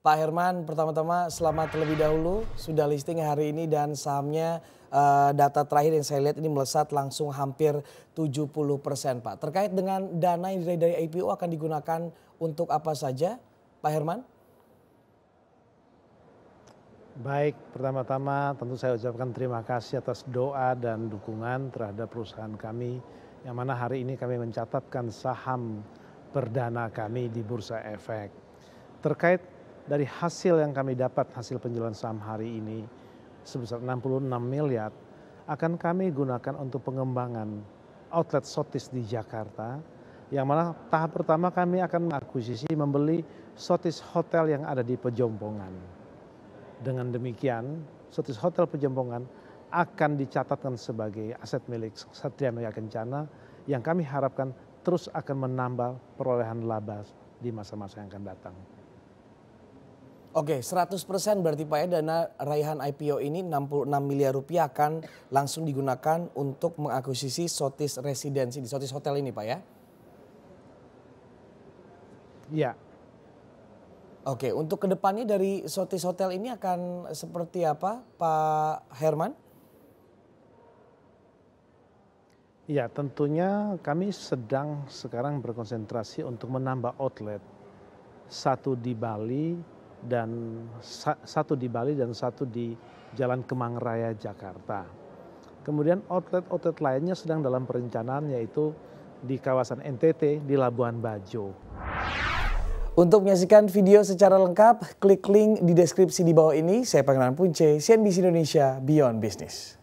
Pak Herman, pertama-tama selamat terlebih dahulu sudah listing hari ini dan sahamnya uh, data terakhir yang saya lihat ini melesat langsung hampir 70 persen Pak. Terkait dengan dana yang diraih dari IPO akan digunakan untuk apa saja Pak Herman? Baik, pertama-tama tentu saya ucapkan terima kasih atas doa dan dukungan terhadap perusahaan kami yang mana hari ini kami mencatatkan saham perdana kami di Bursa Efek. Terkait dari hasil yang kami dapat hasil penjualan saham hari ini sebesar 66 miliar akan kami gunakan untuk pengembangan outlet sotis di Jakarta yang mana tahap pertama kami akan mengakuisisi membeli sotis hotel yang ada di Pejompongan. Dengan demikian, sotis hotel Pejompongan akan dicatatkan sebagai aset milik Satria Mega Kencana yang kami harapkan terus akan menambah perolehan laba di masa-masa yang akan datang. Oke, 100% berarti Pak ya dana raihan IPO ini 66 miliar rupiah akan langsung digunakan untuk mengakuisisi Sotis Residensi di Sotis Hotel ini Pak ya? Iya. Oke, untuk kedepannya dari Sotis Hotel ini akan seperti apa Pak Herman? Ya tentunya kami sedang sekarang berkonsentrasi untuk menambah outlet. Satu di Bali, dan satu di Bali dan satu di Jalan Kemang Raya Jakarta. Kemudian outlet-outlet lainnya sedang dalam perencanaan yaitu di kawasan NTT di Labuan Bajo. Untuk menyaksikan video secara lengkap, klik link di deskripsi di bawah ini. Saya Pangeran Punce, CNBC Indonesia Beyond Business.